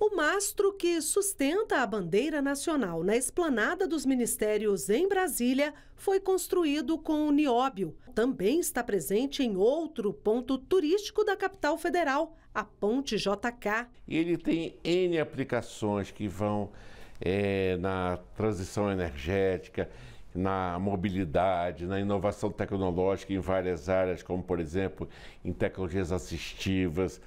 O mastro que sustenta a bandeira nacional na esplanada dos ministérios em Brasília foi construído com o nióbio. Também está presente em outro ponto turístico da capital federal, a Ponte JK. Ele tem N aplicações que vão é, na transição energética, na mobilidade, na inovação tecnológica em várias áreas, como, por exemplo, em tecnologias assistivas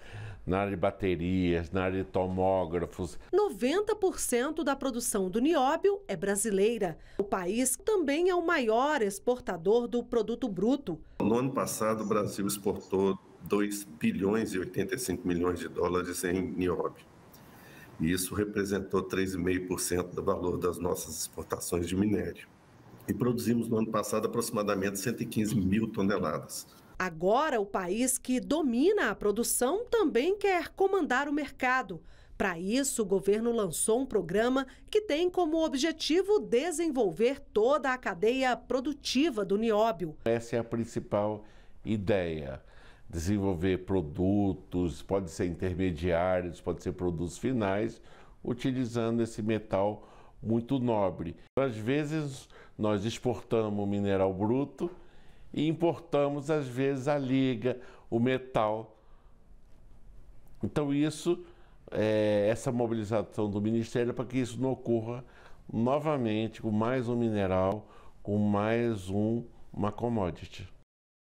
na área de baterias, na área de tomógrafos. 90% da produção do nióbio é brasileira. O país também é o maior exportador do produto bruto. No ano passado, o Brasil exportou 2 bilhões e 85 milhões de dólares em nióbio. E isso representou 3,5% do valor das nossas exportações de minério. E produzimos no ano passado aproximadamente 115 mil toneladas. Agora, o país que domina a produção também quer comandar o mercado. Para isso, o governo lançou um programa que tem como objetivo desenvolver toda a cadeia produtiva do nióbio. Essa é a principal ideia. Desenvolver produtos, pode ser intermediários, pode ser produtos finais, utilizando esse metal muito nobre. Às vezes, nós exportamos mineral bruto e importamos, às vezes, a liga, o metal. Então, isso, é, essa mobilização do Ministério é para que isso não ocorra novamente com mais um mineral, com mais um, uma commodity.